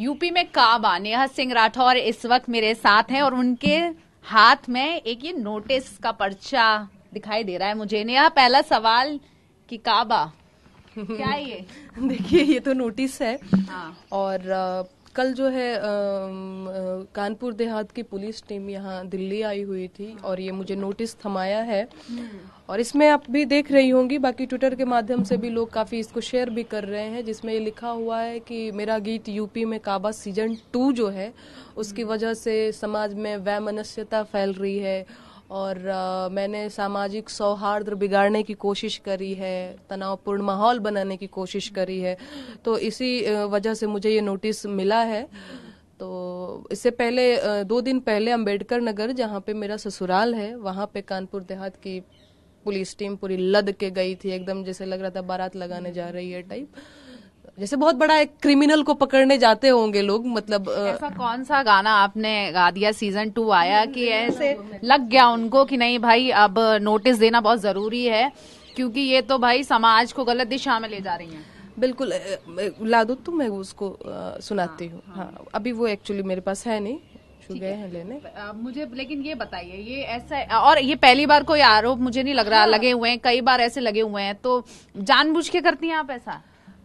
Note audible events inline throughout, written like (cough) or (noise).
UP में काबा नेहा सिंह राठौर इस वक्त मेरे साथ हैं और उनके हाथ में एक ये नोटिस का पर्चा दिखाई दे रहा है मुझे नेहा पहला सवाल कि काबा क्या (laughs) ये देखिए ये तो नोटिस है हाँ। और कल जो है कानपुर देहात की पुलिस टीम यहाँ दिल्ली आई हुई थी और ये मुझे नोटिस थमाया है और इसमें आप भी देख रही होंगी बाकी ट्विटर के माध्यम से भी लोग काफ़ी इसको शेयर भी कर रहे हैं जिसमें ये लिखा हुआ है कि मेरा गीत यूपी में काबा सीजन टू जो है उसकी वजह से समाज में वैमनस्यता फैल रही है और आ, मैंने सामाजिक सौहार्द बिगाड़ने की कोशिश करी है तनावपूर्ण माहौल बनाने की कोशिश करी है तो इसी वजह से मुझे ये नोटिस मिला है तो इससे पहले दो दिन पहले अंबेडकर नगर जहाँ पे मेरा ससुराल है वहाँ पे कानपुर देहात की पुलिस टीम पूरी लद के गई थी एकदम जैसे लग रहा था बारात लगाने जा रही है टाइप जैसे बहुत बड़ा एक क्रिमिनल को पकड़ने जाते होंगे लोग मतलब ऐसा कौन सा गाना आपने गा दिया सीजन टू आया कि ऐसे लग गया उनको कि नहीं भाई अब नोटिस देना बहुत जरूरी है क्योंकि ये तो भाई समाज को गलत दिशा में ले जा रही है बिल्कुल ला दो तुम मैं उसको आ, सुनाती हाँ, हूँ हाँ, हाँ, अभी वो एक्चुअली मेरे पास है नहीं गए हैं लेने मुझे लेकिन ये बताइए ये ऐसा और ये पहली बार कोई आरोप मुझे नहीं लग रहा हाँ। लगे हुए हैं कई बार ऐसे लगे हुए हैं तो जानबूझ के करती हैं आप ऐसा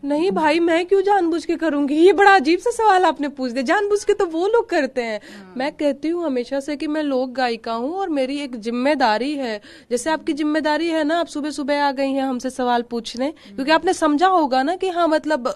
नहीं भाई मैं क्यों जानबूझ के करूंगी ये बड़ा अजीब सा सवाल आपने पूछ दिया जानबूझ के तो वो लोग करते हैं हाँ। मैं कहती हूँ हमेशा से कि मैं लोक गायिका हूँ और मेरी एक जिम्मेदारी है जैसे आपकी जिम्मेदारी है ना आप सुबह सुबह आ गई हैं हमसे सवाल पूछने हम्म। क्योंकि आपने समझा होगा ना कि हाँ मतलब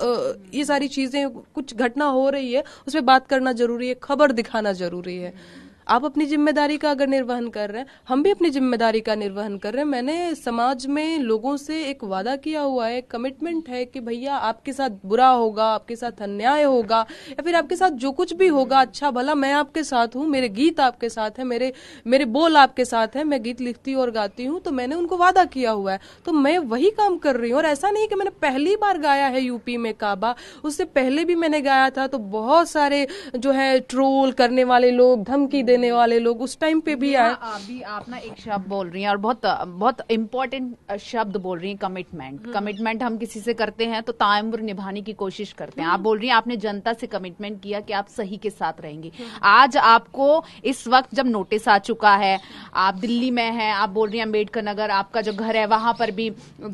ये सारी चीजें कुछ घटना हो रही है उस पर बात करना जरूरी है खबर दिखाना जरूरी है हम्म। आप अपनी जिम्मेदारी का अगर निर्वहन कर रहे हैं हम भी अपनी जिम्मेदारी का निर्वहन कर रहे हैं मैंने समाज में लोगों से एक वादा किया हुआ है कमिटमेंट है कि भैया आपके साथ बुरा होगा आपके साथ अन्याय होगा या फिर आपके साथ जो कुछ भी होगा अच्छा भला मैं आपके साथ हूँ मेरे गीत आपके साथ है मेरे मेरे बोल आपके साथ है मैं गीत लिखती और गाती हूँ तो मैंने उनको वादा किया हुआ है तो मैं वही काम कर रही हूँ और ऐसा नहीं कि मैंने पहली बार गाया है यूपी में काबा उससे पहले भी मैंने गाया था तो बहुत सारे जो है ट्रोल करने वाले लोग धमकी दे देने वाले लोग उस टाइम पे भी हाँ, आए अभी आप ना एक शब्द बोल रही हैं और बहुत बहुत इम्पोर्टेंट शब्द बोल रही हैं कमिटमेंट हम्म। कमिटमेंट हम किसी से करते हैं तो तायम्र निभाने की कोशिश करते हैं आप हम्म। बोल रही हैं आपने जनता से कमिटमेंट किया कि आप सही के साथ रहेंगे हम्म। आज आपको इस वक्त जब नोटिस आ चुका है आप दिल्ली में है आप बोल रही हैं अम्बेडकर नगर आपका जो घर है वहां पर भी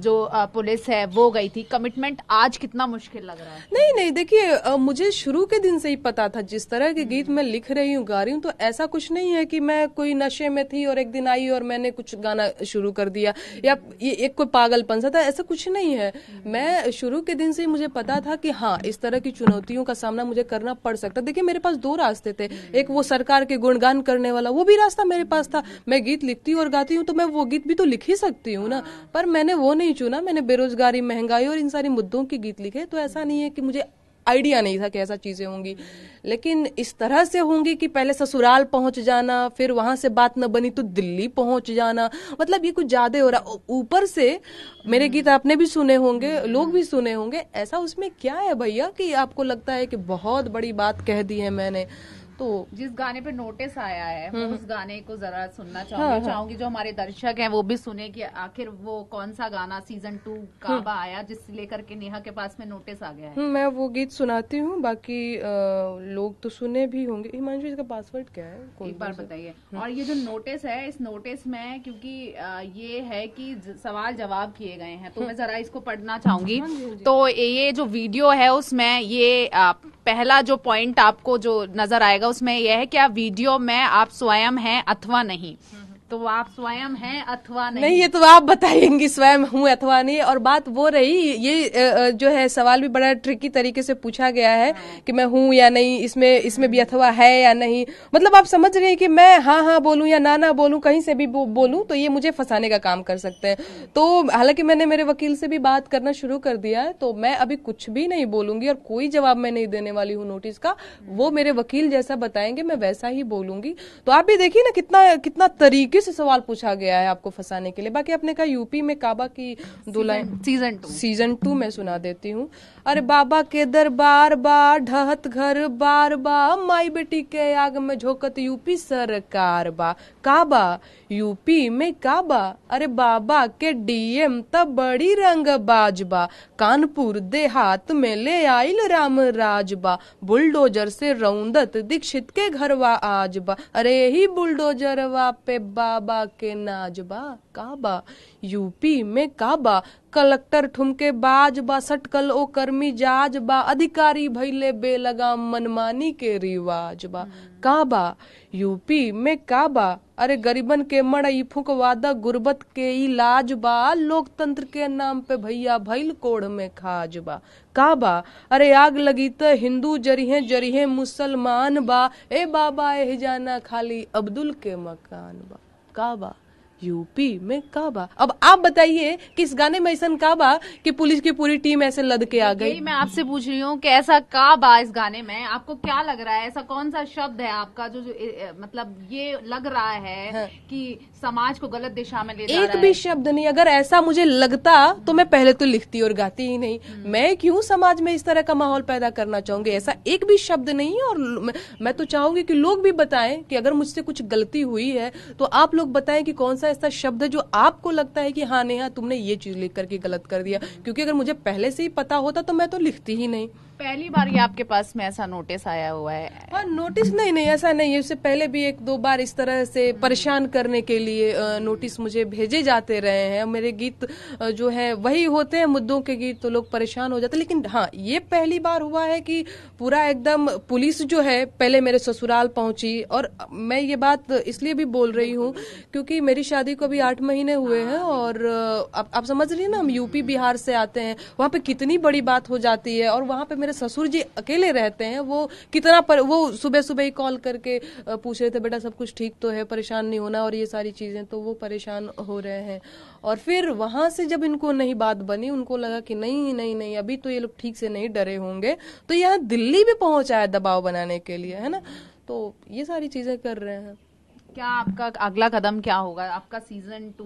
जो पुलिस है वो गई थी कमिटमेंट आज कितना मुश्किल लग रहा है नहीं नहीं देखिए मुझे शुरू के दिन से ही पता था जिस तरह के गीत मैं लिख रही हूँ गा रही हूँ तो ऐसा कुछ नहीं है कि मैं कोई नशे में थी और एक दिन आई और मैंने कुछ गाना शुरू कर दिया या ये एक कोई पागलपन सा था ऐसा कुछ नहीं है मैं शुरू के दिन से मुझे पता था कि हाँ इस तरह की चुनौतियों का सामना मुझे करना पड़ सकता देखिए मेरे पास दो रास्ते थे एक वो सरकार के गुणगान करने वाला वो भी रास्ता मेरे पास था मैं गीत लिखती और गाती हूँ तो मैं वो गीत भी तो लिख ही सकती हूँ ना पर मैंने वो नहीं चुना मैंने बेरोजगारी महंगाई और इन सारे मुद्दों के गीत लिखे तो ऐसा नहीं है कि मुझे आइडिया नहीं था कि ऐसा चीज़ें होंगी लेकिन इस तरह से होंगी कि पहले ससुराल पहुंच जाना फिर वहां से बात न बनी तो दिल्ली पहुंच जाना मतलब ये कुछ ज़्यादा हो रहा ऊपर से मेरे गीत आपने भी सुने होंगे लोग भी सुने होंगे ऐसा उसमें क्या है भैया कि आपको लगता है कि बहुत बड़ी बात कह दी है मैंने तो जिस गाने पे नोटिस आया है हम्म। उस गाने को जरा सुनना हाँ, चाहूंगी हाँ, चाहूंगी जो हमारे दर्शक हैं वो भी सुने कि आखिर वो कौन सा गाना सीजन टू काबा आया जिस लेकर के नेहा के पास में नोटिस आ गया है हम्म, मैं वो गीत सुनाती हूँ बाकी आ, लोग तो सुने भी होंगे हिमांशु इसका पासवर्ड क्या है एक बार बताइए हम्म। और ये जो नोटिस है इस नोटिस में क्योंकि ये है कि सवाल जवाब किए गए हैं तो मैं जरा इसको पढ़ना चाहूंगी हाँ हाँ तो ये जो वीडियो है उसमें ये पहला जो पॉइंट आपको जो नजर आएगा उसमें यह है कि आप वीडियो में आप स्वयं हैं अथवा नहीं तो आप स्वयं हैं अथवा नहीं नहीं ये तो आप बताएंगी स्वयं हूँ अथवा नहीं और बात वो रही ये जो है सवाल भी बड़ा ट्रिकी तरीके से पूछा गया है हाँ। कि मैं हूँ या नहीं इसमें इसमें भी अथवा है या नहीं मतलब आप समझ रहे हैं कि मैं हाँ हाँ बोलूँ या ना ना बोलूँ कहीं से भी बोलूँ तो ये मुझे फंसाने का काम कर सकते हैं तो हालांकि मैंने मेरे वकील से भी बात करना शुरू कर दिया है तो मैं अभी कुछ भी नहीं बोलूंगी और कोई जवाब मैं नहीं देने वाली हूँ नोटिस का वो मेरे वकील जैसा बताएंगे मैं वैसा ही बोलूंगी तो आप भी देखिए ना कितना कितना तरीके यूपी से सवाल पूछा गया है आपको फंसाने के लिए बाकी आपने कहा यूपी में काबा की दो line season two season two में सुना देती हूँ अरे बाबा के दरबार बार ढहत घर बार बा माई बेटी के आग में झोंकत यूपी सरकार बा काबा यूपी में काबा अरे बाबा के डीएम त बड़ी रंग बाजबा कानपुर देहात में ले आइल राम बा बुलडोजर से रौंदत दीक्षित के घरवा आजबा अरे ही वा पे बा काबा के नाजबा काबा यूपी में काबा कलेक्टर ठुमके बाज बा सटकल ओ कर्मी जाज बा अधिकारी भैले बेलगाम मनमानी के रिवाज बा काबा यूपी में काबा अरे गरीबन के मड़ई फुकवादा गुर्बत के इलाज बा लोकतंत्र के नाम पे भैया भैल कोढ़ में खाज बा काबा अरे आग लगी तो हिंदू जरिहे जरिहे मुसलमान बा ए बाबा एह जाना खाली अब्दुल के मकान बा Gaba. यूपी में काबा अब आप बताइए कि इस गाने में ऐसा काबा कि पुलिस की पूरी टीम ऐसे लद के आ गई मैं आपसे पूछ रही हूँ कि ऐसा काबा इस गाने में आपको क्या लग रहा है ऐसा कौन सा शब्द है आपका जो, जो मतलब ये लग रहा है हाँ। कि समाज को गलत दिशा में ले जा एक भी शब्द नहीं अगर ऐसा मुझे लगता तो मैं पहले तो लिखती और गाती ही नहीं हम्म। मैं क्यों समाज में इस तरह का माहौल पैदा करना चाहूंगी ऐसा एक भी शब्द नहीं है और मैं तो चाहूंगी कि लोग भी बताएं कि अगर मुझसे कुछ गलती हुई है तो आप लोग बताएं कि कौन सा ऐसा शब्द है जो आपको लगता है कि हाँ नेहा तुमने ये चीज लिख करके गलत कर दिया क्योंकि अगर मुझे पहले से ही पता होता तो मैं तो लिखती ही नहीं पहली बार ये आपके पास में ऐसा नोटिस आया हुआ है हाँ नोटिस नहीं नहीं ऐसा नहीं है उससे पहले भी एक दो बार इस तरह से परेशान करने के लिए नोटिस मुझे भेजे जाते रहे हैं मेरे गीत जो है वही होते हैं मुद्दों के गीत तो लोग परेशान हो जाते लेकिन हाँ ये पहली बार हुआ है कि पूरा एकदम पुलिस जो है पहले मेरे ससुराल पहुंची और मैं ये बात इसलिए भी बोल रही हूँ क्योंकि मेरी शादी को अभी आठ महीने हुए हैं और आप, समझ रही ना हम यूपी बिहार से आते हैं वहाँ पे कितनी बड़ी बात हो जाती है और वहाँ पे मेरे मेरे ससुर जी अकेले रहते हैं वो कितना पर वो सुबह सुबह ही कॉल करके पूछ रहे थे बेटा सब कुछ ठीक तो है परेशान नहीं होना और ये सारी चीज़ें तो वो परेशान हो रहे हैं और फिर वहाँ से जब इनको नहीं बात बनी उनको लगा कि नहीं नहीं नहीं अभी तो ये लोग ठीक से नहीं डरे होंगे तो यहाँ दिल्ली भी पहुँचा है दबाव बनाने के लिए है ना तो ये सारी चीज़ें कर रहे हैं क्या आपका अगला कदम क्या होगा आपका सीजन टू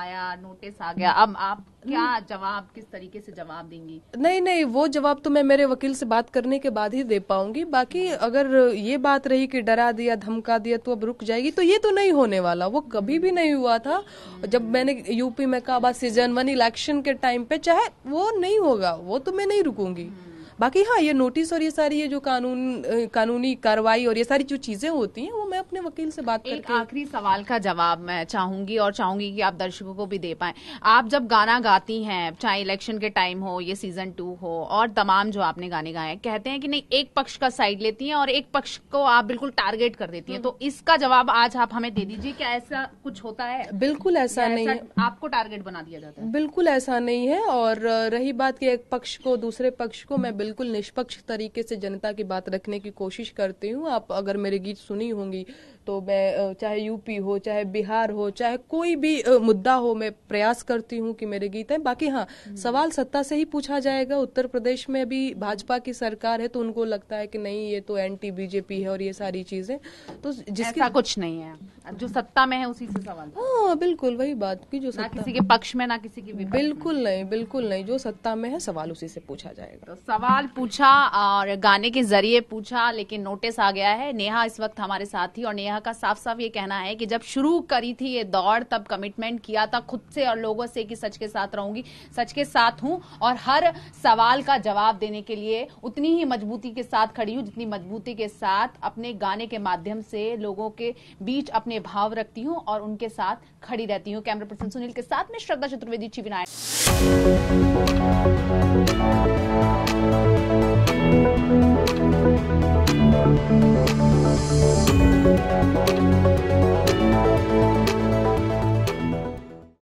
आया नोटिस आ गया अब आप क्या हम्म। जवाब किस तरीके से जवाब देंगी नहीं नहीं वो जवाब तो मैं मेरे वकील से बात करने के बाद ही दे पाऊंगी बाकी हम्म। अगर ये बात रही कि डरा दिया धमका दिया तो अब रुक जाएगी तो ये तो नहीं होने वाला वो कभी भी नहीं हुआ था जब हम्म। मैंने यूपी में कहा सीजन वन इलेक्शन के टाइम पे चाहे वो नहीं होगा वो तो मैं नहीं रुकूंगी बाकी हाँ ये नोटिस और ये सारी ये जो कानून कानूनी कार्रवाई और ये सारी जो चीजें होती हैं वो मैं अपने वकील से बात एक आखिरी सवाल का जवाब मैं चाहूंगी और चाहूंगी कि आप दर्शकों को भी दे पाए आप जब गाना गाती हैं चाहे इलेक्शन के टाइम हो ये सीजन टू हो और तमाम जो आपने गाने गाए कहते हैं कि नहीं एक पक्ष का साइड लेती हैं और एक पक्ष को आप बिल्कुल टारगेट कर देती हैं तो हम्म। इसका जवाब आज आप हमें दे दीजिए क्या ऐसा कुछ होता है बिल्कुल ऐसा नहीं है आपको टारगेट बना दिया जाता है बिल्कुल ऐसा नहीं है और रही बात की एक पक्ष को दूसरे पक्ष को मैं बिल्कुल बिल्कुल निष्पक्ष तरीके से जनता की बात रखने की कोशिश करती हूँ आप अगर मेरे गीत सुनी होंगी तो मैं चाहे यूपी हो चाहे बिहार हो चाहे कोई भी मुद्दा हो मैं प्रयास करती हूँ कि मेरे गीत हैं बाकी हाँ हम्म। सवाल सत्ता से ही पूछा जाएगा उत्तर प्रदेश में अभी भाजपा की सरकार है तो उनको लगता है कि नहीं ये तो एंटी बीजेपी है और ये सारी चीजें तो जिसका कुछ नहीं है जो सत्ता में है उसी से सवाल हाँ बिल्कुल वही बात की जो ना किसी के पक्ष में ना किसी की बिल्कुल नहीं बिल्कुल नहीं जो सत्ता में है सवाल उसी से पूछा जाएगा तो सवाल सवाल पूछा और गाने के जरिए पूछा लेकिन नोटिस आ गया है नेहा इस वक्त हमारे साथ थी और नेहा का साफ साफ ये कहना है कि जब शुरू करी थी ये दौड़ तब कमिटमेंट किया था खुद से और लोगों से कि सच के साथ रहूंगी सच के साथ हूं और हर सवाल का जवाब देने के लिए उतनी ही मजबूती के साथ खड़ी हूं जितनी मजबूती के साथ अपने गाने के माध्यम से लोगों के बीच अपने भाव रखती हूं और उनके साथ खड़ी रहती हूं कैमरा पर्सन सुनील के साथ में श्रद्धा चतुर्वेदी चिविनायक Thank you.